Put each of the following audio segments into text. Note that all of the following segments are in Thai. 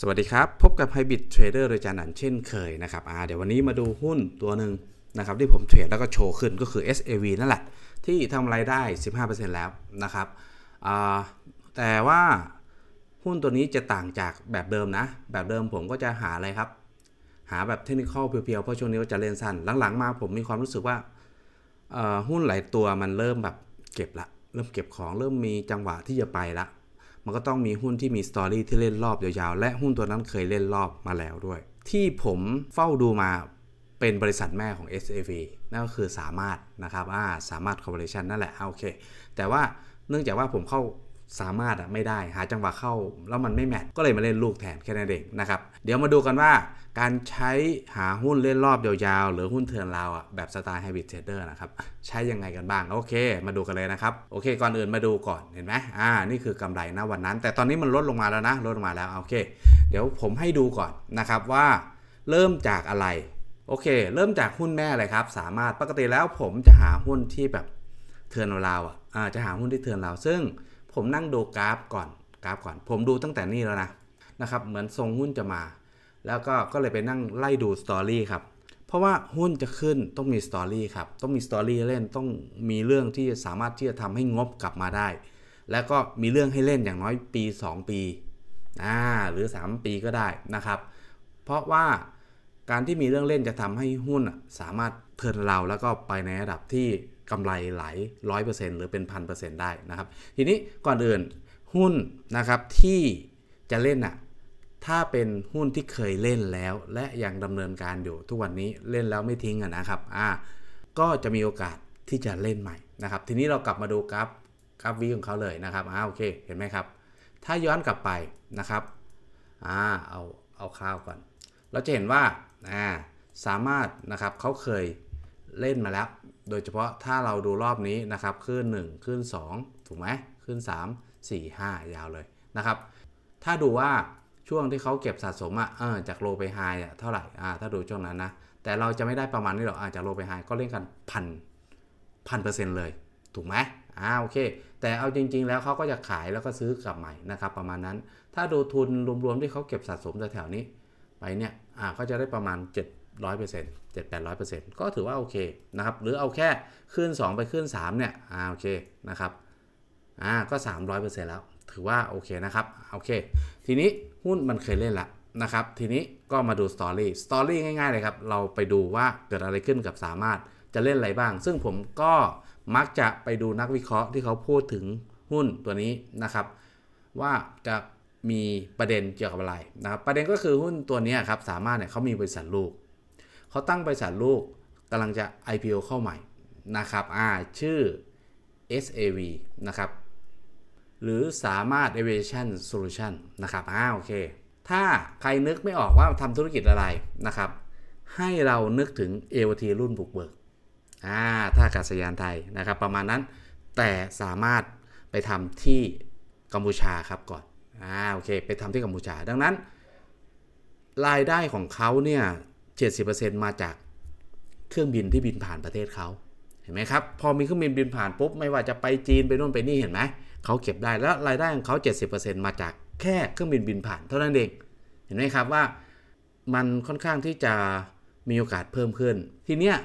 สวัสดีครับ พบกับ Hybrid Trader โดยจานันเช่นเคยนะครับเดี๋ยววันนี้มาดูหุ้นตัวหนึ่งนะครับ ที่ผมเทรดแล้วก็โชว์ขึ้นก็คือ SAV นั่นแหละที่ทำไรายได้ 15%แล้วนะครับแต่ว่าหุ้นตัวนี้จะต่างจากแบบเดิมนะ แบบเดิมผมก็จะหาอะไรครับ หาแบบเทคนิคอลเพียวๆเพราะช่วงนี้ก็จะเล่นสั้นหลังๆมาผมมีความรู้สึกว่าหุ้นหลายตัวมันเริ่มแบบเก็บละเริ่มเก็บของเริ่มมีจังหวะที่จะไปละมันก็ต้องมีหุ้นที่มีสตอรี่ที่เล่นรอบยาวๆ และหุ้นตัวนั้นเคยเล่นรอบมาแล้วด้วย ที่ผมเฝ้าดูมาเป็นบริษัทแม่ของ SAV นั่นก็คือสามารถนะครับอ่าสามารถคอร์ปอเรชันนั่นแหละ โอเค แต่ว่าเนื่องจากว่าผมเข้าสามารถไม่ได้หาจังหวะเข้าแล้วมันไม่แมทก็เลยมาเล่นลูกแทนแค่นั้นเองนะครับ เดี๋ยวมาดูกันว่า การใช้หาหุ้นเล่นรอบยาวๆ หรือหุ้นเทิรนราวอ่ะแบบสไตล์ไฮบริดเทรดเดอร์นะครับ ใช้ยังไงกันบ้าง โอเคมาดูกันเลยนะครับ โอเคก่อนอื่นมาดูก่อนเห็นไหม อ่านี่คือกำไรนะวันนั้น แต่ตอนนี้มันลดลงมาแล้วนะลดลงมาแล้วโอเค เดี๋ยวผมให้ดูก่อนนะครับว่า เริ่มจากอะไรโอเค เริ่มจากหุ้นแม่เลยครับ สามารถปกติแล้วผมจะหาหุ้นที่แบบเทิอนราวอ่ะจะหาหุ้นที่เทิอนราวซึ่งผมนั่งดูกราฟก่อน กราฟก่อน ผมดูตั้งแต่นี่แล้วนะ นะครับ เหมือนทรงหุ้นจะมา แล้วก็ ก็เลยไปนั่งไล่ดูสตอรี่ครับ เพราะว่าหุ้นจะขึ้นต้องมีสตอรี่ครับ ต้องมีสตอรี่เล่น ต้องมีเรื่องที่สามารถที่จะทำให้งบกลับมาได้ แล้วก็มีเรื่องให้เล่นอย่างน้อยปี 2 ปี อ่า หรือ 3 ปีก็ได้นะครับ เพราะว่าการที่มีเรื่องเล่นจะทำให้หุ้นสามารถเทินเราแล้วก็ไปในระดับที่กำไรหลายร้อยเปอร์เซ็นต์หรือเป็นพันเปอร์เซ็นต์ได้นะครับ ทีนี้ก่อนอื่น หุ้นนะครับที่จะเล่นอ่ะถ้าเป็นหุ้นที่เคยเล่นแล้ว และยังดำเนินการอยู่ทุกวันนี้เล่นแล้วไม่ทิ้งอะนะครับอ่าก็จะมีโอกาสที่จะเล่นใหม่นะครับ ทีนี้เรากลับมาดูกราฟกราฟวีของเขาเลยนะครับอ่าโอเคเห็นไหมครับถ้าย้อนกลับไปนะครับอ่าเอาเอาข้าวก่อน เราจะเห็นว่าอ่าสามารถนะครับเขาเคยเล่นมาแล้ว โดยเฉพาะถ้าเราดูรอบนี้นะครับ ขึ้น 1 ขึ้น 2 ถูกไหม ขึ้น 3 4 5 ยาวเลยนะครับ ถ้าดูว่าช่วงที่เขาเก็บสะสมอ่ะเออจากโลไปไฮอ่ะเท่าไหร่ อ่าถ้าดูช่วงนั้นนะ แต่เราจะไม่ได้ประมาณนี้หรอกอาจากโลไปไฮก็เล่นกันพันพันเปอร์เซ็นต์เลย ถูกไหม อ่าโอเค แต่เอาจริง ๆ แล้วเขาก็จะขายแล้วก็ซื้อกลับใหม่นะครับประมาณนั้น ถ้าดูทุนรวมๆที่เขาเก็บสะสมแถวๆนี้ไปเนี่ย อ่าก็จะได้ประมาณ 7ร้์0ซ็นต์ก็ถือว่าโอเคนะครับ หรือเอาแค่ขึ้น 2 ไปขึ้น 3 เนี่ย อ่าโอเคนะครับ อ่าก็ 300%แล้ว ถือว่าโอเคนะครับ โอเค ทีนี้หุ้นมันเคยเล่นละนะครับ ทีนี้ก็มาดูสตอรี่ สตอรี่ง่ายๆเลยครับ เราไปดูว่าเกิดอะไรขึ้นกับสามารถจะเล่นอะไรบ้าง ซึ่งผมก็มักจะไปดูนักวิเคราะห์ที่เขาพูดถึงหุ้นตัวนี้นะครับ ว่าจะมีประเด็นเกี่ยวกับอะไรนะครับประเด็นก็คือหุ้นตัวนี้ครับ สามารถเนี่ยเขามีบริษัทลูกเขาตั้งบริษัทลูกกำลังจะ IPO เข้าใหม่นะครับอ่าชื่อ SAV นะครับ หรือสามารถ Aviation Solution นะครับอ่าโอเคถ้าใครนึกไม่ออกว่าทำธุรกิจอะไรนะครับ ให้เรานึกถึง a อ t รุ่นบุกเบิกอ่าถ้าากาศยานไทยนะครับประมาณนั้นแต่สามารถไปทำที่กัมพูชาครับก่อนอ่าโอเคไปทำที่กัมพูชาดังนั้นรายได้ของเขาเนี่ย70%มาจากเครื่องบินที่บินผ่านประเทศเขาเห็นไหมครับพอมีเครื่องบินบินผ่านปุ๊บไม่ว่าจะไปจีนไปโน่นไปนี่เห็นไหม เขาเก็บได้แล้วรายได้ของเขา70%มาจากแค่เครื่องบินบินผ่านเท่านั้นเองเห็นไหมครับว่ามันค่อนข้างที่จะมีโอกาสเพิ่มขึ้น ทีเนี้ย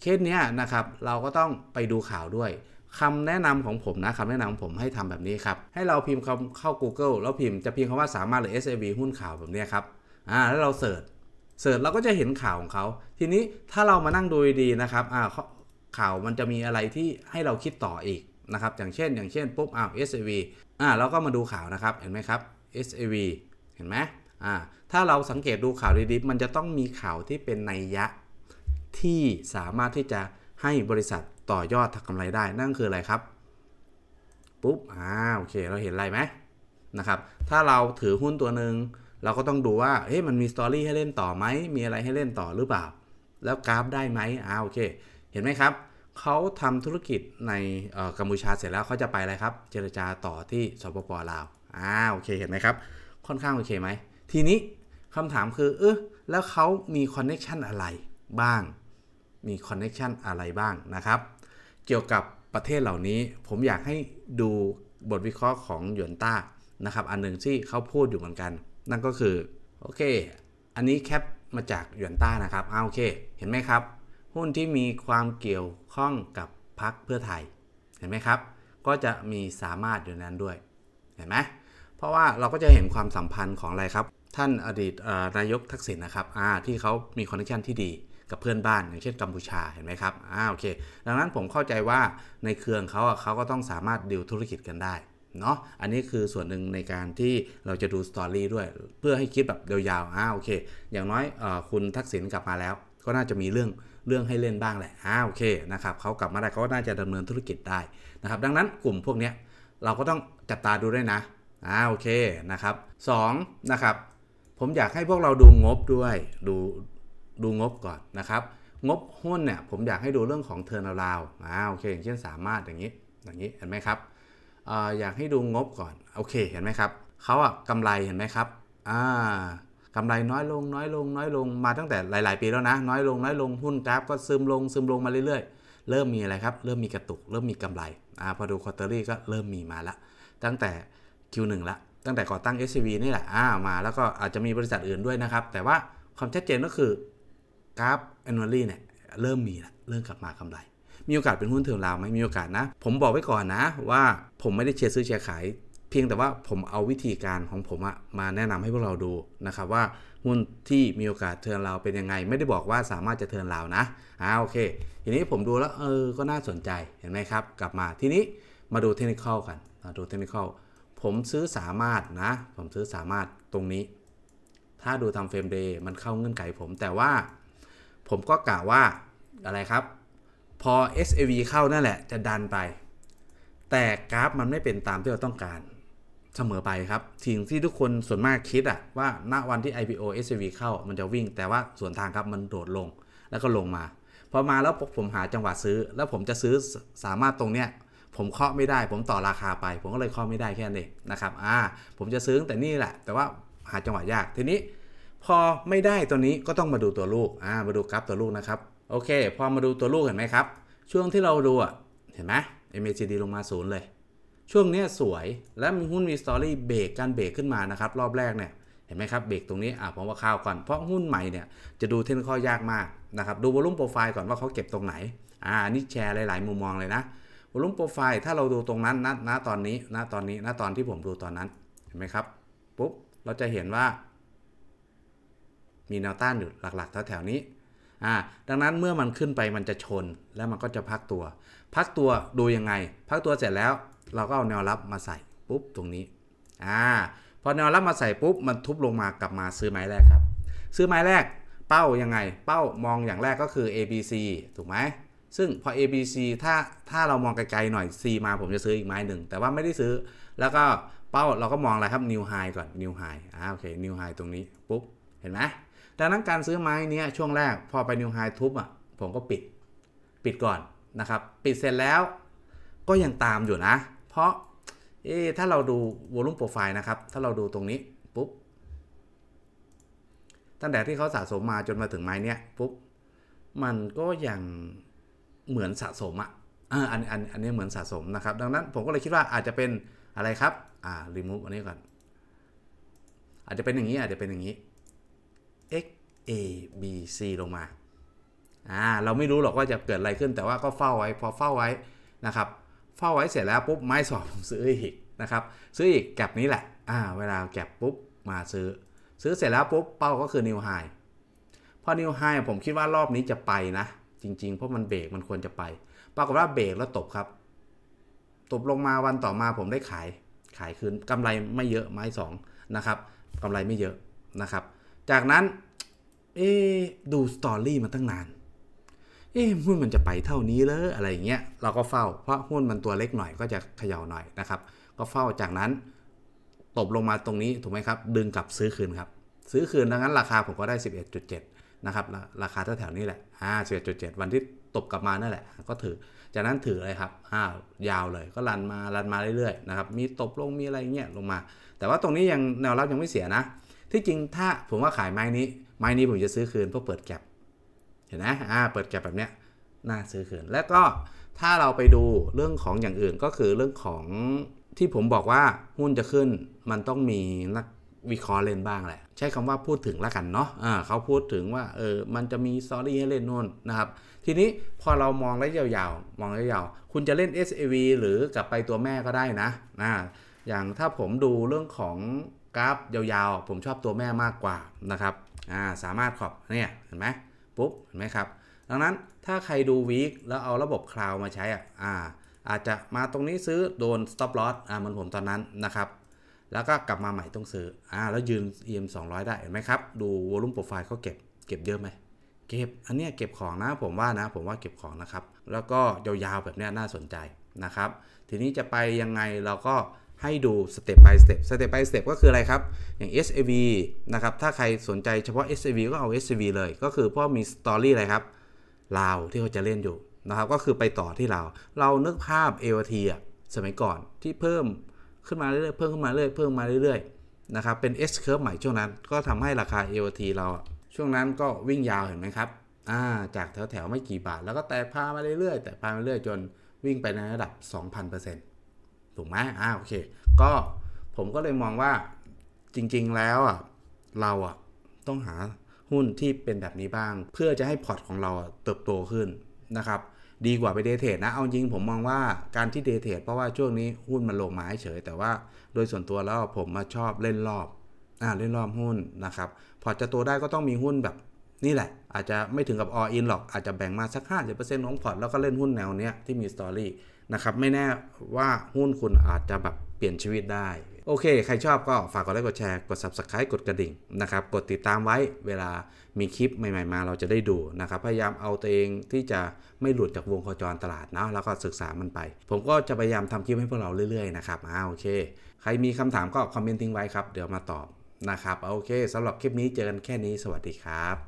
เคสเนี้ยนะครับเราก็ต้องไปดูข่าวด้วย คำแนะนำของผมนะคำแนะนำของผมให้ทำแบบนี้ครับให้เราพิมพ์คำเข้า Google แล้วพิมพ์จะพิมพ์คำว่าสามารถหรือ SAV หุ้นข่าวแบบนี้ครับอ่าแล้วเราเสิร์ชเสิร์ชเราก็จะเห็นข่าวของเขา ทีนี้ถ้าเรามานั่งดูดีนะครับ อ่าข่าวมันจะมีอะไรที่ให้เราคิดต่ออีกนะครับ อย่างเช่นอย่างเช่นปุ๊บอ้าว SAV อ่าเราก็มาดูข่าวนะครับ เห็นไหมครับ SAV เห็นไหมอ่าถ้าเราสังเกตดูข่าวดีๆมันจะต้องมีข่าวที่เป็นในยยะ ที่สามารถที่จะให้บริษัทต่อยอดทำกำไรได้นั่นคืออะไรครับปุ๊บอ่าโอเคเราเห็นอะไรไหมนะครับ ถ้าเราถือหุ้นตัวหนึ่งเราก็ต้องดูว่าเฮ้ยมันมีสตอรี่ให้เล่นต่อไหม มีอะไรให้เล่นต่อหรือเปล่า แล้วกราฟได้ไหมอ่าโอเค เห็นไหมครับ เขาทำธุรกิจในกัมพูชาเสร็จแล้วเขาจะไปอะไรครับ เจรจาต่อที่สปปลาวอ่าโอเค เห็นไหมครับ ค่อนข้างโอเคไหม ทีนี้คำถามคือเออแล้วเขามีคอนเน็ชันอะไรบ้าง มีคอนเน็ชันอะไรบ้างนะครับ เกี่ยวกับประเทศเหล่านี้ ผมอยากให้ดูบทวิเคราะห์ของหยวนต้านะครับ อันหนึ่งที่เขาพูดอยู่เหมือนกันนั่นก็คือโอเค อันนี้แคปมาจากหยวนต้านะครับเอาโอเค เห็นไหมครับ หุ้นที่มีความเกี่ยวข้องกับพักเพื่อไทย เห็นไหมครับ ก็จะมีสามารถอยู่นั้นด้วย เห็นไหมเพราะว่าเราก็จะเห็นความสัมพันธ์ของอะไรครับ ท่านอดีตนายกทักษิณนะครับที่เขามีคอนเนคชันที่ดีกับเพื่อนบ้านอย่างเช่นกัมพูชา เห็นไหมครับอ่าโอเค ดังนั้นผมเข้าใจว่าในเครืองเขาเขาก็ต้องสามารถดิวธุรกิจกันได้เนาะ อันนี้คือส่วนหนึ่งในการที่เราจะดูสตอรี่ด้วย เพื่อให้คิดแบบยาวๆ อ้าโอเค อย่างน้อยอคุณทักษิณกลับมาแล้ว ก็น่าจะมีเรื่องเรื่องให้เล่นบ้างแหละ อ้าโอเคนะครับเขากลับมาได้เขาก็น่าจะดำเนินธุรกิจได้นะครับ ดังนั้นกลุ่มพวกนี้เราก็ต้องจับตาดูด้วยนะอ่าโอเคนะครับ2นะครับผมอยากให้พวกเราดูงบด้วยดูดูงบก่อนนะครับ งบหุ้นเนี่ยผมอยากให้ดูเรื่องของเทอร์นาลาวอ่าโอเค อย่างเช่นสามารถอย่างนี้อย่างนี้เห็นไหมครับอยากให้ดูงบก่อนโอเคเห็นไหมครับเขาอะกำไรเห็นไหมครับอ่ากำไรน้อยลงน้อยลงน้อยลงมาตั้งแต่หลาย ๆ ปีแล้วนะน้อยลงน้อยลงหุ้นกราฟก็ซึมลงซึมลงมาเรื่อยๆ เริ่มมีอะไรครับเริ่มมีกระตุกเริ่มมีกำไรอ่าพอดูคอร์เตอรี่ก็เริ่มมีมาละตั้งแต่ Q1 ละตั้งแต่ก่อตั้ง SCV นี่แหละอ่ามาแล้วก็อาจจะมีบริษัทอื่นด้วยนะครับแต่ว่าความชัดเจนก็คือกราฟ a n น u a ลี่เนี่ยเริ่มมีละเริ่มกลับมากำไรมีโอกาสเป็นหุ้นเถื่อนราวไหมมีโอกาสนะ ผมบอกไว้ก่อนนะ ว่าผมไม่ได้เชียร์ซื้อเชียร์ขายเพียงแต่ว่าผมเอาวิธีการของผมอะมาแนะนำให้พวกเราดูนะครับ ว่าหุ้นที่มีโอกาสเทิร์นเราเป็นยังไง ไม่ได้บอกว่าสามารถจะเทิร์นเรานะอ่าโอเคทีนี้ผมดูแล้วเออก็น่าสนใจเห็นไหมครับกลับมาทีนี้มาดูเทคนิคอลกันมาดูเทคนิคอลผมซื้อสามารถนะ ผมซื้อสามารถตรงนี้ ถ้าดูทำเฟรมเดย์มันเข้าเงื่อนไข ผมแต่ว่า ผมก็กล่าวว่าอะไรครับพอ SAV เข้านั่นแหละ จะดันไป แต่กราฟมันไม่เป็นตามที่เราต้องการ เสมอไปครับ สิ่งที่ทุกคนส่วนมากคิดอะว่า ณ วันที่ IPO SAV เข้ามันจะวิ่ง แต่ว่าส่วนทางครับมันโดดลงแล้ว ก็ลงมา พอ มา แล้ว ผมหาจังหวะซื้อ แล้วผมจะซื้อสามารถตรงเนี้ยผมเคาะไม่ได้ ผมต่อราคาไป ผมก็เลยเคาะไม่ได้แค่นี้นะครับ อ่าผมจะซื้อแต่นี่แหละ แต่ว่าหาจังหวะยาก ทีนี้ พอไม่ได้ตัวนี้ก็ต้องมาดูตัวลูก อ่ามาดูกราฟตัวลูกนะครับโอเค พอมาดูตัวลูกเห็นไหมครับ ช่วงที่เราดูอ่ะเห็นไหม MACD ลงมาศูนย์เลย ช่วงนี้สวย และมีหุ้นมีสตอรี่เบรกการเบรกขึ้นมานะครับ รอบแรกเนี่ย เห็นไหมครับ เบรกตรงนี้อ่ะผมว่าข้าวก่อนเพราะหุ้นใหม่เนี่ย จะดูเทนข้อยากมากนะครับ ดูวอลุ่มโปรไฟล์ก่อนว่าเขาเก็บตรงไหนอ่านี่แชร์หลาย ๆ มุมมองเลยนะวอลุ่มโปรไฟล์ถ้าเราดูตรงนั้นนะนะตอนนี้นะตอนนี้นะตอนที่ผมดูตอนนั้นเห็นไหมครับปุ๊บเราจะเห็นว่า มีแนวต้านอยู่หลักๆแถวๆนี้อ่าดังนั้นเมื่อมันขึ้นไปมันจะชนแล้วมันก็จะพักตัว พักตัวดูยังไง พักตัวเสร็จแล้วเราก็เอาแนวรับมาใส่ปุ๊บตรงนี้อ่าพอแนวรับมาใส่ปุ๊บมันทุบลงมากลับมาซื้อไม้แรกครับ ซื้อไม้แรก เป้ายังไง เป้ามองอย่างแรกก็คือ ABC ถูกไหมซึ่งพอ ABC ถ้าถ้าเรามองไกลๆหน่อย C มาผมจะซื้ออีกไม้หนึ่งแต่ว่าไม่ได้ซื้อ แล้วก็เป้าเราก็มองอะไรครับ New High ก่อน New High อ่าโอเค New High ตรงนี้ ปุ๊บเห็นไหมดังนั้นการซื้อไม้นี้ช่วงแรกพอไปนิวไฮทุบอ่ะผมก็ปิดปิดก่อนนะครับ ปิดเสร็จแล้วก็ยังตามอยู่นะ เพราะเอ๊ถ้าเราดูวอลุ่มโปรไฟล์นะครับถ้าเราดูตรงนี้ปุ๊บตั้งแต่ที่เขาสะสมมาจนมาถึงไม้นี้ปุ๊บมันก็ยังเหมือนสะสมอะ่ะอันอันอันนี้เหมือนสะสมนะครับ ดังนั้นผมก็เลยคิดว่าอาจจะเป็นอะไรครับอ่ารีมูฟอันนี้ก่อน อาจจะเป็นอย่างนี้อาจจะเป็นอย่างนี้ x a b c ลงมาอ่า เราไม่รู้หรอกว่าจะเกิดอะไรขึ้น แต่ว่าก็เฝ้าไว้ พอเฝ้าไว้นะครับ เฝ้าไว้เสร็จแล้วปุ๊บไม้สอบผมซื้ออีกนะครับ ซื้ออีกแก็บนี้แหละ อ่า เวลาแก็บปุ๊บมาซื้อ ซื้อเสร็จแล้วปุ๊บเป้าก็คือนิวไฮพอนิวไฮผมคิดว่ารอบนี้จะไปนะ จริง ๆ เพราะมันเบรกมันควรจะไปปรากฏว่าเบรกแล้วตบครับ ตบลงมาวันต่อมา ผมได้ขาย ขายคืนกำไรไม่เยอะไม้สองนะครับกำไรไม่เยอะนะครับจากนั้น เอ๊ดูสตอรี่มาตั้งนานเอ๊หุ้นมันจะไปเท่านี้เลยอะไรเงี้ยเราก็เฝ้า เพราะหุ้นมันตัวเล็กหน่อยก็จะเขย่าหน่อยนะครับ ก็เฝ้าจากนั้น ตบลงมาตรงนี้ถูกไหมครับ ดึงกลับซื้อคืนครับซื้อคืนดังนั้น ราคาผมก็ได้ 11.7 นะครับ ราคาแถวๆนี้แหละอ่า11.7 วันที่ตบกลับมานั่นแหละก็ถือจากนั้นถือเลยครับอ้าวยาวเลย ก็รันมารันมาเรื่อยๆนะครับมีตบลงมีอะไรเงี้ยลงมา แต่ว่าตรงนี้ยังแนวรับยังไม่เสียนะที่จริงถ้าผมว่าขายไม้นี้ไม้นี้ผมจะซื้อคืนเพราะเปิดแก็บเห็นไหมอ่าเปิดแก็บแบบเนี้ยน่าซื้อคืนแล้วก็ถ้าเราไปดูเรื่องของอย่างอื่นก็คือเรื่องของที่ผมบอกว่าหุ้นจะขึ้น มันต้องมีนักวิเคราะห์เล่นบ้างแหละใช้คำว่าพูดถึงแล้วกันเนาะอ่าเขาพูดถึงว่าเออมันจะมีซอรี่ให้เล่นนู่นนะครับทีนี้พอเรามองระยะยาวมองระยะยาว คุณจะเล่น SAV หรือกลับไปตัวแม่ก็ได้นะอ่าอย่างถ้าผมดูเรื่องของกราฟยาวๆ ผมชอบตัวแม่มากกว่านะครับอ่าสามารถขอบเนี่ยเห็นไหมปุ๊บเห็นไหมครับ ดังนั้นถ้าใครดูวีคแล้วเอาระบบคลาวมาใช้อ่ะอ่าอาจจะมาตรงนี้ซื้อโดน stop loss อ่ามันผมตอนนั้นนะครับ แล้วก็กลับมาใหม่ต้องซื้ออ่าแล้วยืน EM 200 ได้เห็นไหมครับ ดูวอลุ่มโปรไฟล์เขาเก็บ เก็บเยอะไหมเก็บ อันนี้เก็บของนะ ผมว่านะผมว่าเก็บของนะครับ แล้วก็ยาวๆ แบบนี้น่าสนใจนะครับ ทีนี้จะไปยังไงเราก็ให้ดูสเต็ป by สเต็ปสเต็ป by สเต็ปก็คืออะไรครับ อย่าง SAV นะครับ ถ้าใครสนใจเฉพาะ SAV ก็เอา SAV เลย ก็คือเพราะมีสตอรี่อะไรครับลาวที่เขาจะเล่นอยู่ นะครับ ก็คือไปต่อที่ลาวเรานึกภาพ a ท t อ่ะสมัยก่อนที่เพิ่มขึ้นมาเรื่อยๆเพิ่มขึ้นมาเรื่อยๆเพิ่มมาเรื่อยๆนะครับ เป็น S curve ใหม่ช่วงนั้นก็ทำให้ราคา a ท t เราช่วงนั้นก็วิ่งยาวเห็นไหมครับอ่าจากแถวๆไม่กี่บาทแล้วก็แต่พามาเรื่อยๆ แต่พามาเรื่อยๆจนวิ่งไปในระดับ2,000%ถูกไหมอ่าโอเค ก็ผมก็เลยมองว่าจริง ๆแล้วอ่ะเราอ่ะต้องหาหุ้นที่เป็นแบบนี้บ้าง เพื่อจะให้พอร์ตของเราเติบโตขึ้นนะครับดีกว่าไปเดทเทรดนะเอาจริงผมมองว่าการที่เดทเทรดเพราะว่าช่วงนี้หุ้นมันลงมาเฉย แต่ว่าโดยส่วนตัวแล้วผมมาชอบเล่นรอบอ่าเล่นรอบหุ้นนะครับพอจะโตได้ก็ต้องมีหุ้นแบบนี่แหละ อาจจะไม่ถึงกับออินหรอกอาจจะแบ่งมาสัก5์ของพอร์ตแล้วก็เล่นหุ้นแนวเนี้ยที่มีสตอรี่นะครับไม่แน่ว่าหุ้นคุณอาจจะแบบเปลี่ยนชีวิตได้ โอเคใครชอบก็ฝากกดไลค์กดแชร์กด subscribe กดกระดิ่งนะครับกดติดตามไว้เวลามีคลิปใหม่ๆมาเราจะได้ดูนะครับพยายามเอาตัวเองที่จะไม่หลุดจากวงโคจรตลาดนะแล้วก็ศึกษามันไป ผมก็จะพยายามทำคลิปให้พวกเราเรื่อยๆนะครับอ่าโอเค ใครมีคำถามก็คอมเมนต์ทิ้งไว้ครับ เดี๋ยวมาตอบนะครับ โอเคสำหรับคลิปนี้เจอกันแค่นี้สวัสดีครับ